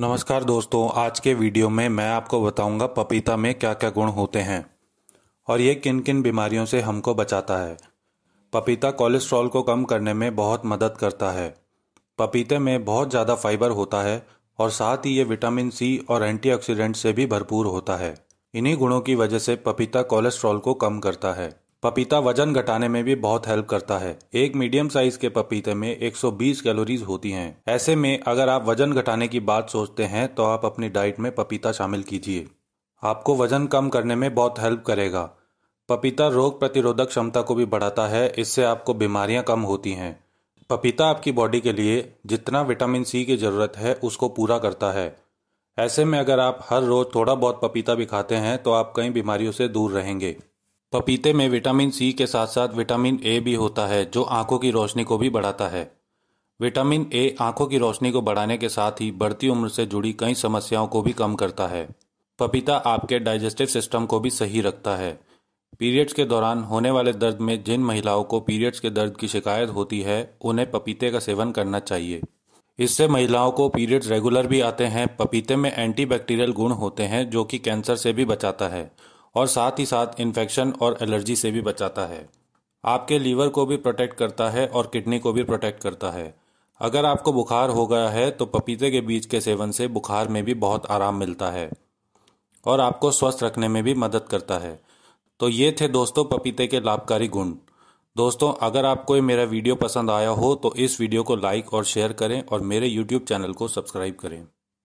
नमस्कार दोस्तों आज के वीडियो में मैं आपको बताऊंगा पपीता में क्या क्या गुण होते हैं और ये किन किन बीमारियों से हमको बचाता है पपीता कोलेस्ट्रॉल को कम करने में बहुत मदद करता है पपीते में बहुत ज़्यादा फाइबर होता है और साथ ही ये विटामिन सी और एंटीऑक्सीडेंट से भी भरपूर होता है इन्हीं गुणों की वजह से पपीता कोलेस्ट्रॉल को कम करता है पपीता वजन घटाने में भी बहुत हेल्प करता है एक मीडियम साइज के पपीते में 120 कैलोरीज होती हैं ऐसे में अगर आप वजन घटाने की बात सोचते हैं तो आप अपनी डाइट में पपीता शामिल कीजिए आपको वजन कम करने में बहुत हेल्प करेगा पपीता रोग प्रतिरोधक क्षमता को भी बढ़ाता है इससे आपको बीमारियां कम होती हैं पपीता आपकी बॉडी के लिए जितना विटामिन सी की ज़रूरत है उसको पूरा करता है ऐसे में अगर आप हर रोज़ थोड़ा बहुत पपीता भी खाते हैं तो आप कई बीमारियों से दूर रहेंगे पपीते में विटामिन सी के साथ साथ विटामिन ए भी होता है जो आंखों की रोशनी को भी बढ़ाता है विटामिन ए आंखों की रोशनी को बढ़ाने के साथ ही बढ़ती उम्र से जुड़ी कई समस्याओं को भी कम करता है पपीता आपके डाइजेस्टिव सिस्टम को भी सही रखता है पीरियड्स के दौरान होने वाले दर्द में जिन महिलाओं को पीरियड्स के दर्द की शिकायत होती है उन्हें पपीते का सेवन करना चाहिए इससे महिलाओं को पीरियड्स रेगुलर भी आते हैं पपीते में एंटीबैक्टीरियल गुण होते हैं जो कि कैंसर से भी बचाता है और साथ ही साथ इन्फेक्शन और एलर्जी से भी बचाता है आपके लीवर को भी प्रोटेक्ट करता है और किडनी को भी प्रोटेक्ट करता है अगर आपको बुखार हो गया है तो पपीते के बीज के सेवन से बुखार में भी बहुत आराम मिलता है और आपको स्वस्थ रखने में भी मदद करता है तो ये थे दोस्तों पपीते के लाभकारी गुण दोस्तों अगर आपको ये मेरा वीडियो पसंद आया हो तो इस वीडियो को लाइक और शेयर करें और मेरे यूट्यूब चैनल को सब्सक्राइब करें